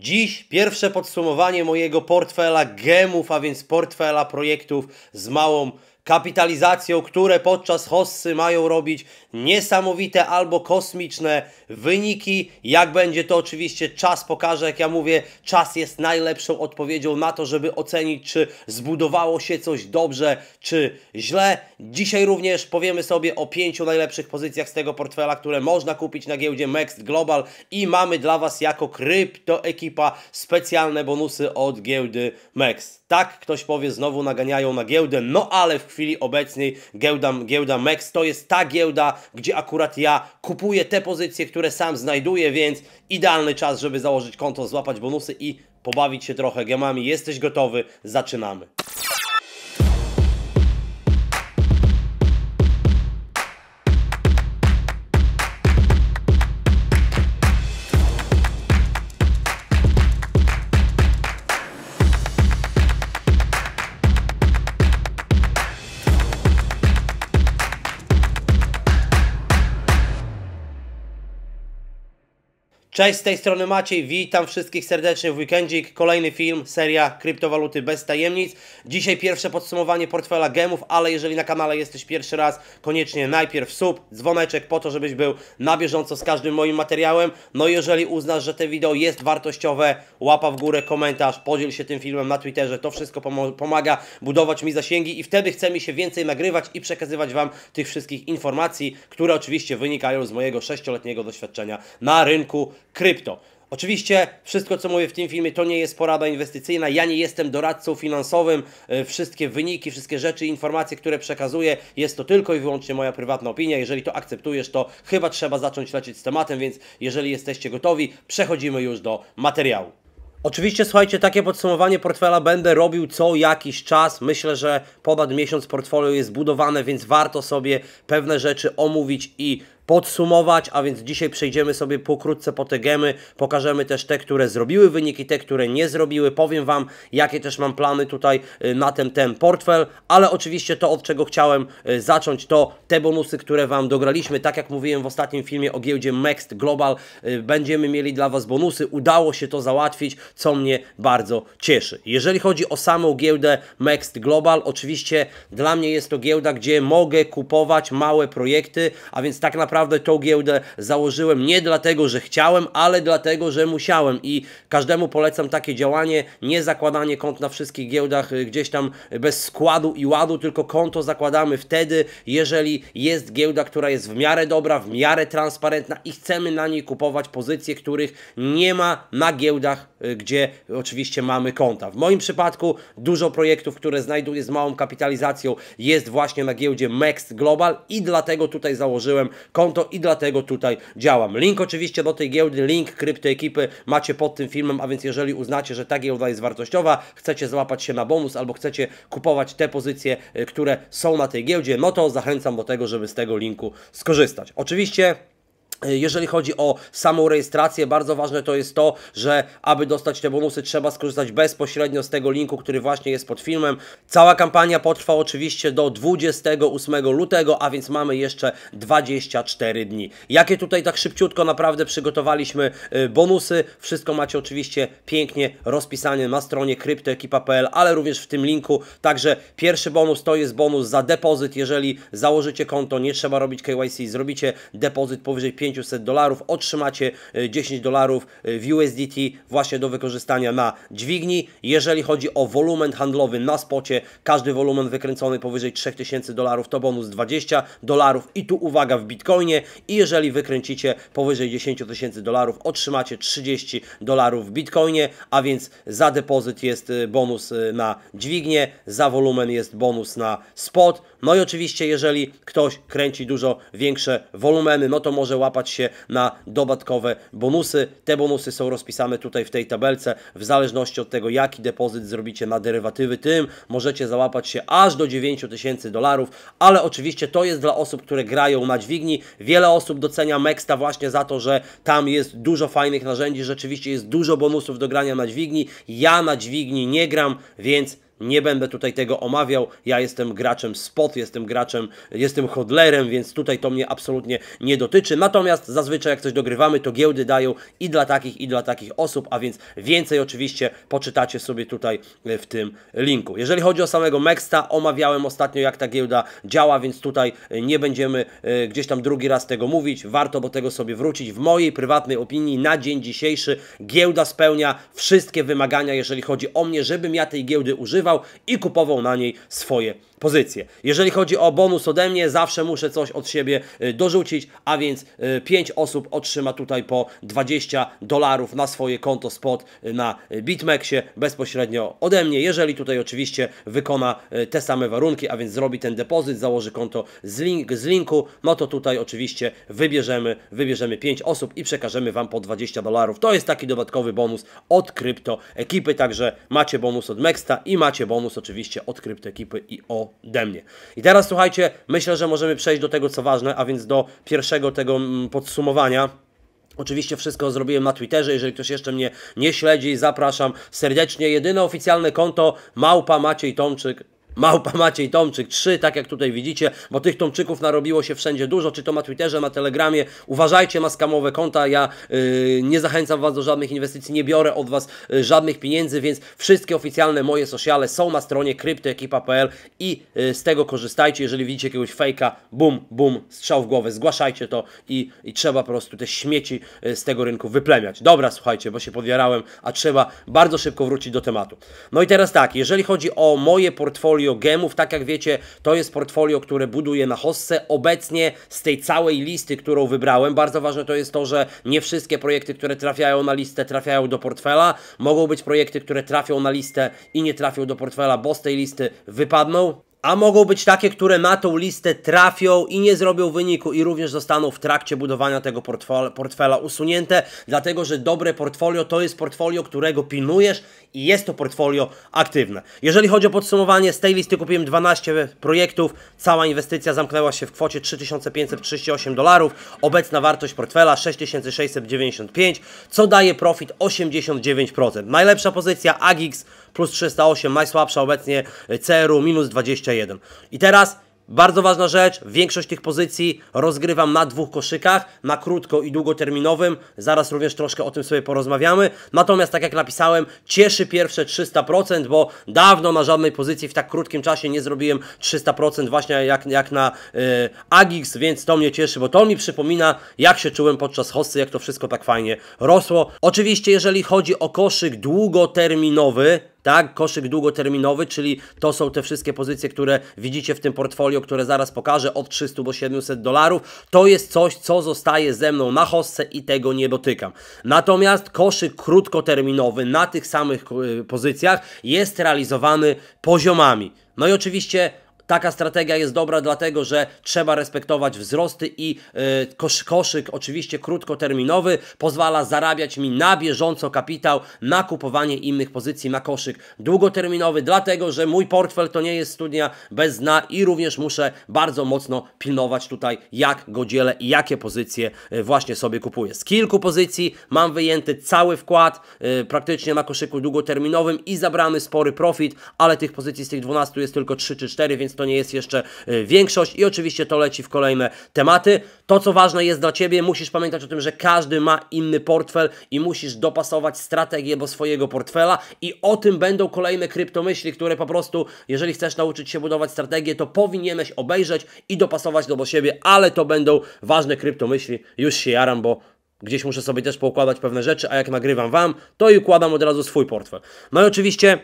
Dziś pierwsze podsumowanie mojego portfela gemów, a więc portfela projektów z małą kapitalizacją, które podczas hossy mają robić niesamowite albo kosmiczne wyniki. Jak będzie to oczywiście czas pokaże, jak ja mówię, czas jest najlepszą odpowiedzią na to, żeby ocenić, czy zbudowało się coś dobrze, czy źle. Dzisiaj również powiemy sobie o pięciu najlepszych pozycjach z tego portfela, które można kupić na giełdzie Next Global i mamy dla Was jako krypto ekipa specjalne bonusy od giełdy Mex. Tak, ktoś powie, znowu naganiają na giełdę, no ale w chwili obecnej giełda, giełda MEX to jest ta giełda, gdzie akurat ja kupuję te pozycje, które sam znajduję, więc idealny czas, żeby założyć konto, złapać bonusy i pobawić się trochę gemami. Jesteś gotowy? Zaczynamy. Cześć, z tej strony Maciej, witam wszystkich serdecznie w weekendzik. Kolejny film, seria kryptowaluty bez tajemnic. Dzisiaj pierwsze podsumowanie portfela gemów, ale jeżeli na kanale jesteś pierwszy raz, koniecznie najpierw sub, dzwoneczek po to, żebyś był na bieżąco z każdym moim materiałem. No i jeżeli uznasz, że to wideo jest wartościowe, łapa w górę, komentarz, podziel się tym filmem na Twitterze. To wszystko pomaga budować mi zasięgi i wtedy chce mi się więcej nagrywać i przekazywać Wam tych wszystkich informacji, które oczywiście wynikają z mojego sześcioletniego doświadczenia na rynku krypto. Oczywiście wszystko, co mówię w tym filmie, to nie jest porada inwestycyjna. Ja nie jestem doradcą finansowym. E, wszystkie wyniki, wszystkie rzeczy, informacje, które przekazuję, jest to tylko i wyłącznie moja prywatna opinia. Jeżeli to akceptujesz, to chyba trzeba zacząć lecieć z tematem, więc jeżeli jesteście gotowi, przechodzimy już do materiału. Oczywiście, słuchajcie, takie podsumowanie portfela będę robił co jakiś czas. Myślę, że ponad miesiąc portfolio jest budowane, więc warto sobie pewne rzeczy omówić i podsumować, a więc dzisiaj przejdziemy sobie pokrótce po te gemy, pokażemy też te, które zrobiły wyniki, te, które nie zrobiły, powiem Wam, jakie też mam plany tutaj y, na ten, ten portfel, ale oczywiście to, od czego chciałem y, zacząć, to te bonusy, które Wam dograliśmy, tak jak mówiłem w ostatnim filmie o giełdzie Next Global, y, będziemy mieli dla Was bonusy, udało się to załatwić, co mnie bardzo cieszy. Jeżeli chodzi o samą giełdę Next Global, oczywiście dla mnie jest to giełda, gdzie mogę kupować małe projekty, a więc tak naprawdę naprawdę tą giełdę założyłem nie dlatego, że chciałem, ale dlatego, że musiałem i każdemu polecam takie działanie, nie zakładanie kont na wszystkich giełdach y, gdzieś tam bez składu i ładu, tylko konto zakładamy wtedy, jeżeli jest giełda, która jest w miarę dobra, w miarę transparentna i chcemy na niej kupować pozycje, których nie ma na giełdach, y, gdzie oczywiście mamy konta. W moim przypadku dużo projektów, które znajduję z małą kapitalizacją jest właśnie na giełdzie Mex Global i dlatego tutaj założyłem konto konto i dlatego tutaj działam. Link oczywiście do tej giełdy, link krypty ekipy macie pod tym filmem, a więc jeżeli uznacie, że ta giełda jest wartościowa, chcecie złapać się na bonus albo chcecie kupować te pozycje, y, które są na tej giełdzie, no to zachęcam do tego, żeby z tego linku skorzystać. Oczywiście jeżeli chodzi o samą rejestrację, bardzo ważne to jest to, że aby dostać te bonusy, trzeba skorzystać bezpośrednio z tego linku, który właśnie jest pod filmem. Cała kampania potrwa oczywiście do 28 lutego, a więc mamy jeszcze 24 dni. Jakie tutaj tak szybciutko naprawdę przygotowaliśmy y, bonusy, wszystko macie oczywiście pięknie rozpisane na stronie kryptoekipa.pl, ale również w tym linku. Także pierwszy bonus to jest bonus za depozyt. Jeżeli założycie konto, nie trzeba robić KYC, zrobicie depozyt powyżej 5 500 dolarów otrzymacie 10 e, dolarów e, w USDT właśnie do wykorzystania na dźwigni. Jeżeli chodzi o wolumen handlowy na spocie, każdy wolumen wykręcony powyżej 3000 dolarów to bonus 20 dolarów i tu uwaga w Bitcoinie i jeżeli wykręcicie powyżej 10 tysięcy dolarów otrzymacie 30 dolarów w Bitcoinie, a więc za depozyt jest e, bonus na dźwignię, za wolumen jest bonus na spot. No i oczywiście, jeżeli ktoś kręci dużo większe wolumeny, no to może łapać się na dodatkowe bonusy. Te bonusy są rozpisane tutaj w tej tabelce. W zależności od tego, jaki depozyt zrobicie na derywatywy, tym możecie załapać się aż do 9000 dolarów, ale oczywiście to jest dla osób, które grają na dźwigni. Wiele osób docenia Mexta właśnie za to, że tam jest dużo fajnych narzędzi, rzeczywiście jest dużo bonusów do grania na dźwigni. Ja na dźwigni nie gram, więc nie będę tutaj tego omawiał. Ja jestem graczem spot, jestem graczem, jestem hodlerem, więc tutaj to mnie absolutnie nie dotyczy. Natomiast zazwyczaj jak coś dogrywamy, to giełdy dają i dla takich, i dla takich osób, a więc więcej oczywiście poczytacie sobie tutaj e, w tym linku. Jeżeli chodzi o samego Mexta, omawiałem ostatnio jak ta giełda działa, więc tutaj e, nie będziemy e, gdzieś tam drugi raz tego mówić. Warto bo tego sobie wrócić. W mojej prywatnej opinii na dzień dzisiejszy giełda spełnia wszystkie wymagania, jeżeli chodzi o mnie, żebym ja tej giełdy używał i kupował na niej swoje pozycję. Jeżeli chodzi o bonus ode mnie, zawsze muszę coś od siebie y, dorzucić, a więc 5 y, osób otrzyma tutaj po 20 dolarów na swoje konto spot y, na BitMEXie bezpośrednio ode mnie, jeżeli tutaj oczywiście wykona te same warunki, a więc zrobi ten depozyt, założy konto z, link, z linku, no to tutaj oczywiście wybierzemy, wybierzemy 5 osób i przekażemy Wam po 20 dolarów. To jest taki dodatkowy bonus od krypto ekipy, także macie bonus od Mexta i macie bonus oczywiście od krypto ekipy i o ode mnie. I teraz słuchajcie, myślę, że możemy przejść do tego, co ważne, a więc do pierwszego tego mm, podsumowania. Oczywiście wszystko zrobiłem na Twitterze, jeżeli ktoś jeszcze mnie nie śledzi, zapraszam serdecznie. Jedyne oficjalne konto Małpa Maciej Tomczyk Małpa Maciej Tomczyk, trzy, tak jak tutaj widzicie, bo tych Tomczyków narobiło się wszędzie dużo, czy to na Twitterze, na Telegramie. Uważajcie, ma skamowe konta, ja yy, nie zachęcam Was do żadnych inwestycji, nie biorę od Was yy, żadnych pieniędzy, więc wszystkie oficjalne moje sociale są na stronie kryptoekipa.pl i yy, z tego korzystajcie. Jeżeli widzicie jakiegoś fejka, bum, bum, strzał w głowę, zgłaszajcie to i, i trzeba po prostu te śmieci y, z tego rynku wyplemiać. Dobra, słuchajcie, bo się podwierałem, a trzeba bardzo szybko wrócić do tematu. No i teraz tak, jeżeli chodzi o moje portfolio, portfolio gemów, tak jak wiecie, to jest portfolio, które buduję na hostce. Obecnie z tej całej listy, którą wybrałem, bardzo ważne to jest to, że nie wszystkie projekty, które trafiają na listę, trafiają do portfela. Mogą być projekty, które trafią na listę i nie trafią do portfela, bo z tej listy wypadną a mogą być takie, które na tą listę trafią i nie zrobią wyniku i również zostaną w trakcie budowania tego portfela, usunięte, dlatego że dobre portfolio to jest portfolio, którego pilnujesz i jest to portfolio aktywne. Jeżeli chodzi o podsumowanie, z tej listy kupiłem 12 projektów, cała inwestycja zamknęła się w kwocie 3538 dolarów, obecna wartość portfela 6695, co daje profit 89%. Najlepsza pozycja AGIX plus 308, najsłabsza obecnie y, CRU, minus 21. I teraz bardzo ważna rzecz, większość tych pozycji rozgrywam na dwóch koszykach, na krótko i długoterminowym, zaraz również troszkę o tym sobie porozmawiamy. Natomiast tak jak napisałem, cieszy pierwsze 300%, bo dawno na żadnej pozycji w tak krótkim czasie nie zrobiłem 300% właśnie jak, jak na y, Agix, więc to mnie cieszy, bo to mi przypomina jak się czułem podczas hossy, jak to wszystko tak fajnie rosło. Oczywiście jeżeli chodzi o koszyk długoterminowy, tak? Koszyk długoterminowy, czyli to są te wszystkie pozycje, które widzicie w tym portfolio, które zaraz pokażę, od 300 do 700 dolarów. To jest coś, co zostaje ze mną na hostce i tego nie dotykam. Natomiast koszyk krótkoterminowy na tych samych e, pozycjach jest realizowany poziomami. No i oczywiście Taka strategia jest dobra, dlatego że trzeba respektować wzrosty i e, kosz, koszyk, oczywiście krótkoterminowy, pozwala zarabiać mi na bieżąco kapitał na kupowanie innych pozycji na koszyk długoterminowy, dlatego że mój portfel to nie jest studnia bez dna i również muszę bardzo mocno pilnować tutaj, jak go dzielę i jakie pozycje e, właśnie sobie kupuję. Z kilku pozycji mam wyjęty cały wkład e, praktycznie na koszyku długoterminowym i zabrany spory profit, ale tych pozycji z tych 12 jest tylko 3 czy 4, więc to nie jest jeszcze y, większość i oczywiście to leci w kolejne tematy. To, co ważne jest dla Ciebie, musisz pamiętać o tym, że każdy ma inny portfel i musisz dopasować strategię do swojego portfela i o tym będą kolejne kryptomyśli, które po prostu, jeżeli chcesz nauczyć się budować strategię, to powinieneś obejrzeć i dopasować do siebie, ale to będą ważne kryptomyśli. Już się jaram, bo gdzieś muszę sobie też poukładać pewne rzeczy, a jak nagrywam Wam, to i układam od razu swój portfel. No i oczywiście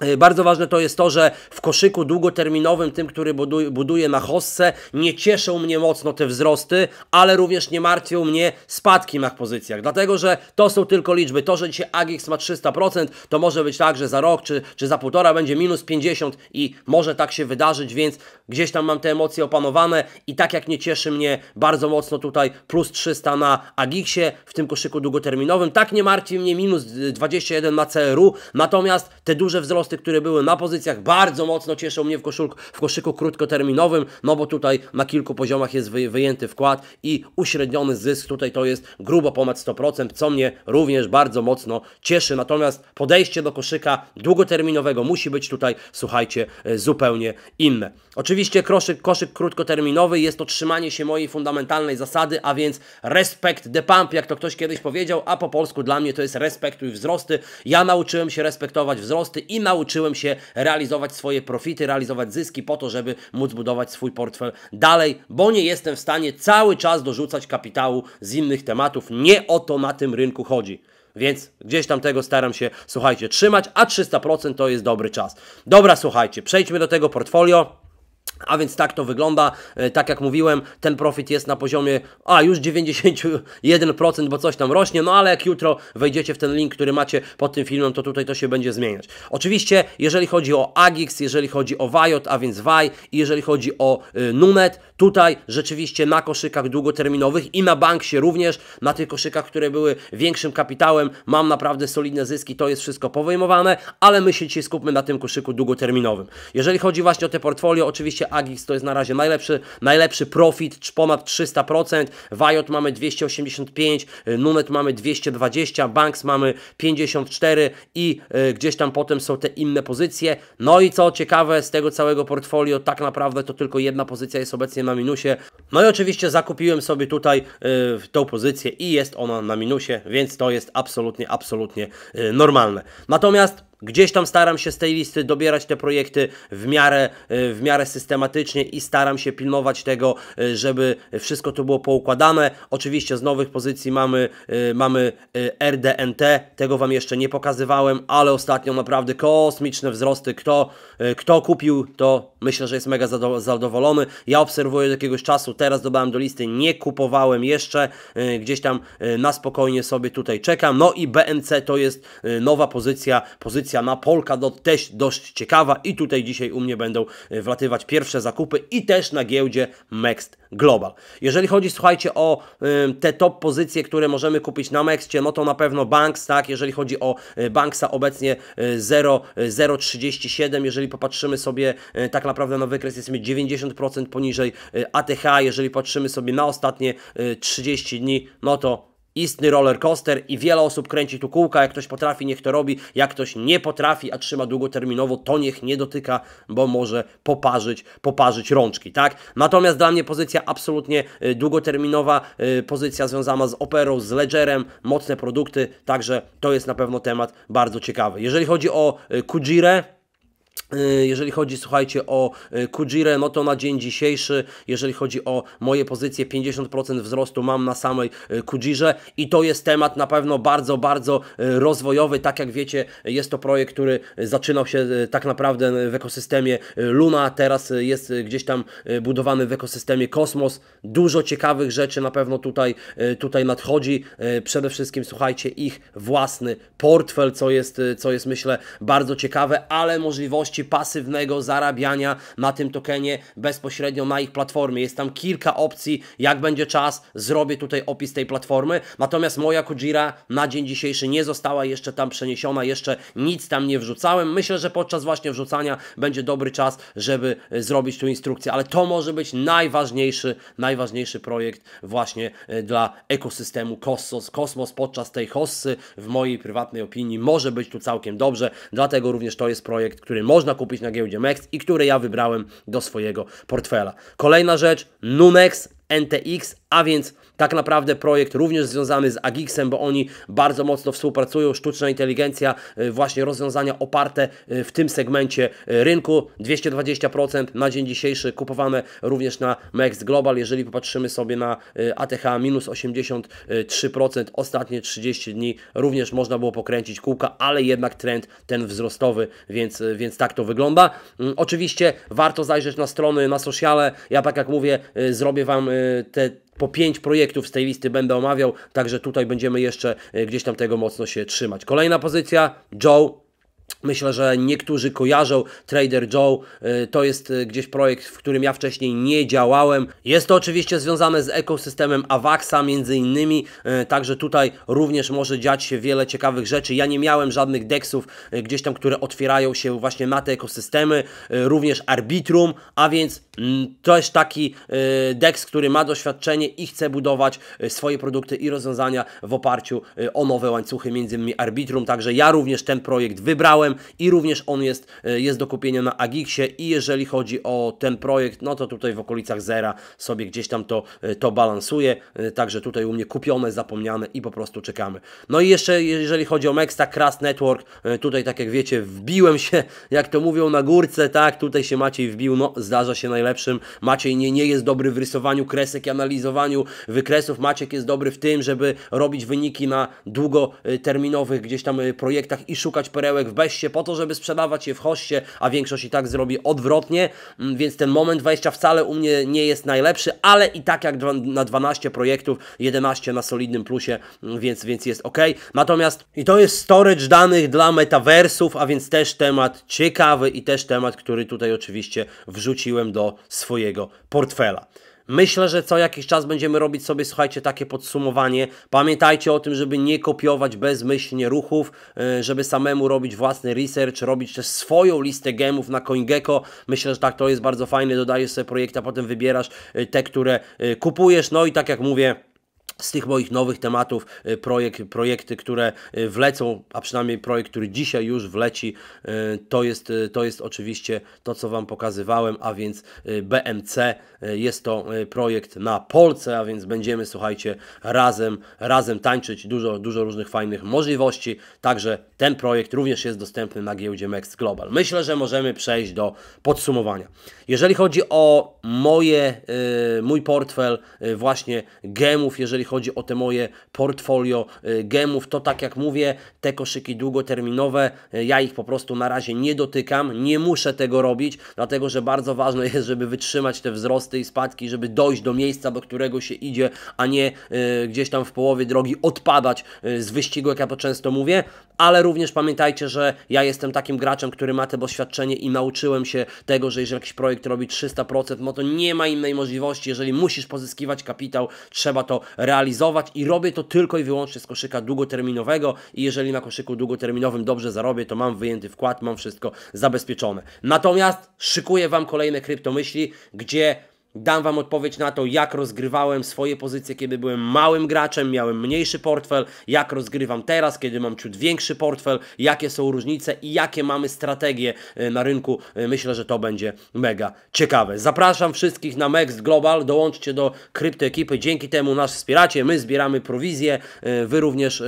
E, bardzo ważne to jest to, że w koszyku długoterminowym, tym, który buduje, na hostce, nie cieszą mnie mocno te wzrosty, ale również nie martwią mnie spadki na pozycjach. Dlatego, że to są tylko liczby. To, że dzisiaj AGX ma 300%, to może być tak, że za rok czy, czy za półtora będzie minus 50 i może tak się wydarzyć, więc gdzieś tam mam te emocje opanowane i tak jak nie cieszy mnie bardzo mocno tutaj plus 300 na AGX-ie w tym koszyku długoterminowym, tak nie martwi mnie minus 21 na CRU, natomiast te duże wzrosty wzrosty, które były na pozycjach, bardzo mocno cieszą mnie w, koszulku, w koszyku krótkoterminowym, no bo tutaj na kilku poziomach jest wyjęty wkład i uśredniony zysk tutaj to jest grubo ponad 100%, co mnie również bardzo mocno cieszy. Natomiast podejście do koszyka długoterminowego musi być tutaj, słuchajcie, e, zupełnie inne. Oczywiście koszyk, koszyk krótkoterminowy jest to trzymanie się mojej fundamentalnej zasady, a więc respekt the pump, jak to ktoś kiedyś powiedział, a po polsku dla mnie to jest respektuj wzrosty. Ja nauczyłem się respektować wzrosty i nauczyłem się realizować swoje profity, realizować zyski po to, żeby móc budować swój portfel dalej, bo nie jestem w stanie cały czas dorzucać kapitału z innych tematów. Nie o to na tym rynku chodzi. Więc gdzieś tam tego staram się, słuchajcie, trzymać, a 300% to jest dobry czas. Dobra, słuchajcie, przejdźmy do tego portfolio. A więc tak to wygląda. E, tak jak mówiłem, ten profit jest na poziomie, a już 91%, bo coś tam rośnie, no ale jak jutro wejdziecie w ten link, który macie pod tym filmem, to tutaj to się będzie zmieniać. Oczywiście, jeżeli chodzi o Agix, jeżeli chodzi o Wajot, a więc Waj, i jeżeli chodzi o e, Numet, tutaj rzeczywiście na koszykach długoterminowych i na bank się również, na tych koszykach, które były większym kapitałem, mam naprawdę solidne zyski, to jest wszystko powyjmowane, ale my się dzisiaj skupmy na tym koszyku długoterminowym. Jeżeli chodzi właśnie o te portfolio, oczywiście oczywiście Agix to jest na razie najlepszy, najlepszy profit, ponad 300%, Vajot mamy 285, y, Nunet mamy 220, Banks mamy 54 i y, gdzieś tam potem są te inne pozycje. No i co ciekawe, z tego całego portfolio tak naprawdę to tylko jedna pozycja jest obecnie na minusie. No i oczywiście zakupiłem sobie tutaj y, tą pozycję i jest ona na minusie, więc to jest absolutnie, absolutnie y, normalne. Natomiast Gdzieś tam staram się z tej listy dobierać te projekty w miarę, y, w miarę systematycznie i staram się pilnować tego, y, żeby wszystko to było poukładane. Oczywiście z nowych pozycji mamy, y, mamy RDNT, tego Wam jeszcze nie pokazywałem, ale ostatnio naprawdę kosmiczne wzrosty. Kto, kto kupił, to myślę, że jest mega zadowolony. Ja obserwuję od jakiegoś czasu, teraz dodałem do listy, nie kupowałem jeszcze, gdzieś tam na spokojnie sobie tutaj czekam. No i BNC to jest nowa pozycja, pozycja akcja na Polkadot też dość ciekawa i tutaj dzisiaj u mnie będą e, wlatywać pierwsze zakupy i też na giełdzie Next Global. Jeżeli chodzi, słuchajcie, o y, te top pozycje, które możemy kupić na Mexcie, no to na pewno Banks, tak, jeżeli chodzi o e, Banksa obecnie 0,037, jeżeli popatrzymy sobie y, tak naprawdę na wykres jesteśmy 90% poniżej y, ATH, jeżeli patrzymy sobie na ostatnie 30 dni, no to istny roller coaster i wiele osób kręci tu kółka. Jak ktoś potrafi, niech to robi. Jak ktoś nie potrafi, a trzyma długoterminowo, to niech nie dotyka, bo może poparzyć, poparzyć rączki, tak? Natomiast dla mnie pozycja absolutnie y, długoterminowa, y, pozycja związana z operą, z ledgerem, mocne produkty, także to jest na pewno temat bardzo ciekawy. Jeżeli chodzi o y, Kujire. Y, jeżeli chodzi, słuchajcie, o y, Kujire no to na dzień dzisiejszy, jeżeli chodzi o moje pozycje, 50% wzrostu mam na samej y, Kujirze i to jest temat na pewno bardzo, bardzo rozwojowy. Tak jak wiecie, jest to projekt, który zaczynał się tak naprawdę w ekosystemie Luna, teraz jest gdzieś tam budowany w ekosystemie Kosmos. Dużo ciekawych rzeczy na pewno tutaj, tutaj nadchodzi. Przede wszystkim, słuchajcie, ich własny portfel, co jest, co jest myślę bardzo ciekawe, ale możliwości możliwości pasywnego zarabiania na tym tokenie bezpośrednio na ich platformie. Jest tam kilka opcji, jak będzie czas, zrobię tutaj opis tej platformy. Natomiast moja Kujira na dzień dzisiejszy nie została jeszcze tam przeniesiona, jeszcze nic tam nie wrzucałem. Myślę, że podczas właśnie wrzucania będzie dobry czas, żeby e, zrobić tu instrukcję, ale to może być najważniejszy, najważniejszy projekt właśnie e, dla ekosystemu Kosmos. Kosmos podczas tej hossy, w mojej prywatnej opinii, może być tu całkiem dobrze, dlatego również to jest projekt, który może można kupić na giełdzie MEX i które ja wybrałem do swojego portfela. Kolejna rzecz, Nunex NTX a więc tak naprawdę projekt również związany z Agixem, bo oni bardzo mocno współpracują. Sztuczna inteligencja, y, właśnie rozwiązania oparte y, w tym segmencie y, rynku. 220% na dzień dzisiejszy kupowane również na Mex Global. Jeżeli popatrzymy sobie na ATH, minus 83%, ostatnie 30 dni również można było pokręcić kółka, ale jednak trend ten wzrostowy, więc, więc tak to wygląda. Mm, oczywiście warto zajrzeć na strony, na sociale. Ja tak jak mówię, zrobię Wam te po pięć projektów z tej listy będę omawiał, także tutaj będziemy jeszcze e, gdzieś tam tego mocno się trzymać. Kolejna pozycja Joe Myślę, że niektórzy kojarzą Trader Joe. Y, to jest y, gdzieś projekt, w którym ja wcześniej nie działałem. Jest to oczywiście związane z ekosystemem Avaxa, między innymi. Y, także tutaj również może dziać się wiele ciekawych rzeczy. Ja nie miałem żadnych deksów gdzieś tam, które otwierają się właśnie na te ekosystemy. Również Arbitrum, a więc mm, to jest taki deks, który ma doświadczenie i chce budować swoje produkty i rozwiązania w oparciu o nowe łańcuchy, między innymi Arbitrum. Także ja również ten projekt wybrałem i również on jest, e, jest do kupienia na Agixie i jeżeli chodzi o ten projekt, no to tutaj w okolicach zera sobie gdzieś tam to, e, to balansuje, e, także tutaj u mnie kupione, zapomniane i po prostu czekamy. No i jeszcze jeżeli chodzi o Mexta, Kras Network, tutaj tak jak wiecie, wbiłem się, jak to mówią, na górce, tak, tutaj się Maciej wbił, no zdarza się najlepszym, Maciej nie, nie jest dobry w rysowaniu kresek i analizowaniu wykresów, Maciek jest dobry w tym, żeby robić wyniki na długoterminowych gdzieś tam projektach i szukać perełek w po to, żeby sprzedawać je w hoście, a większość i tak zrobi odwrotnie, mm, więc ten moment wejścia wcale u mnie nie jest najlepszy, ale i tak jak na 12 projektów, 11 na solidnym plusie, mm, więc, więc jest ok. Natomiast i to jest storage danych dla metaversów, a więc też temat ciekawy i też temat, który tutaj oczywiście wrzuciłem do swojego portfela. Myślę, że co jakiś czas będziemy robić sobie, słuchajcie, takie podsumowanie. Pamiętajcie o tym, żeby nie kopiować bezmyślnie ruchów, y, żeby samemu robić własny research, robić też swoją listę gemów na CoinGecko. Myślę, że tak to jest bardzo fajne, dodajesz sobie projekty, a potem wybierasz y, te, które y, kupujesz. No i tak jak mówię, z tych moich nowych tematów y, projekt, projekty, które y, wlecą, a przynajmniej projekt, który dzisiaj już wleci, y, to jest, to jest oczywiście to, co Wam pokazywałem, a więc BMC jest to projekt na Polce, a więc będziemy, słuchajcie, razem, razem tańczyć, dużo, dużo różnych fajnych możliwości, także ten projekt również jest dostępny na giełdzie Mex Global. Myślę, że możemy przejść do podsumowania. Jeżeli chodzi o moje, mój portfel właśnie gemów, jeżeli jeżeli chodzi o te moje portfolio y, gemów, to tak jak mówię, te koszyki długoterminowe, y, ja ich po prostu na razie nie dotykam, nie muszę tego robić, dlatego że bardzo ważne jest, żeby wytrzymać te wzrosty i spadki, żeby dojść do miejsca, do którego się idzie, a nie y, gdzieś tam w połowie drogi odpadać z wyścigu, jak ja to często mówię, ale również pamiętajcie, że ja jestem takim graczem, który ma te doświadczenie i nauczyłem się tego, że jeżeli jakiś projekt robi 300%, no to nie ma innej możliwości, jeżeli musisz pozyskiwać kapitał, trzeba to realizować realizować i robię to tylko i wyłącznie z koszyka długoterminowego i jeżeli na koszyku długoterminowym dobrze zarobię, to mam wyjęty wkład, mam wszystko zabezpieczone. Natomiast szykuję Wam kolejne kryptomyśli, gdzie Dam Wam odpowiedź na to, jak rozgrywałem swoje pozycje, kiedy byłem małym graczem, miałem mniejszy portfel, jak rozgrywam teraz, kiedy mam ciut większy portfel, jakie są różnice i jakie mamy strategie e, na rynku. E, myślę, że to będzie mega ciekawe. Zapraszam wszystkich na Mext Global, dołączcie do kryptoekipy, dzięki temu nas wspieracie, my zbieramy prowizje, e, Wy również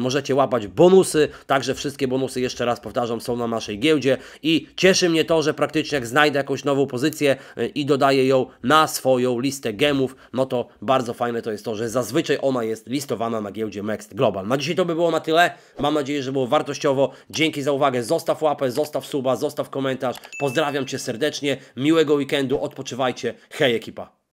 możecie łapać bonusy, także wszystkie bonusy, jeszcze raz powtarzam, są na naszej giełdzie i cieszy mnie to, że praktycznie jak znajdę jakąś nową pozycję i dodaję ją na swoją listę gemów, no to bardzo fajne to jest to, że zazwyczaj ona jest listowana na giełdzie Next Global. Na dzisiaj to by było na tyle. Mam nadzieję, że było wartościowo. Dzięki za uwagę. Zostaw łapę, zostaw suba, zostaw komentarz. Pozdrawiam Cię serdecznie. Miłego weekendu. Odpoczywajcie. Hej ekipa.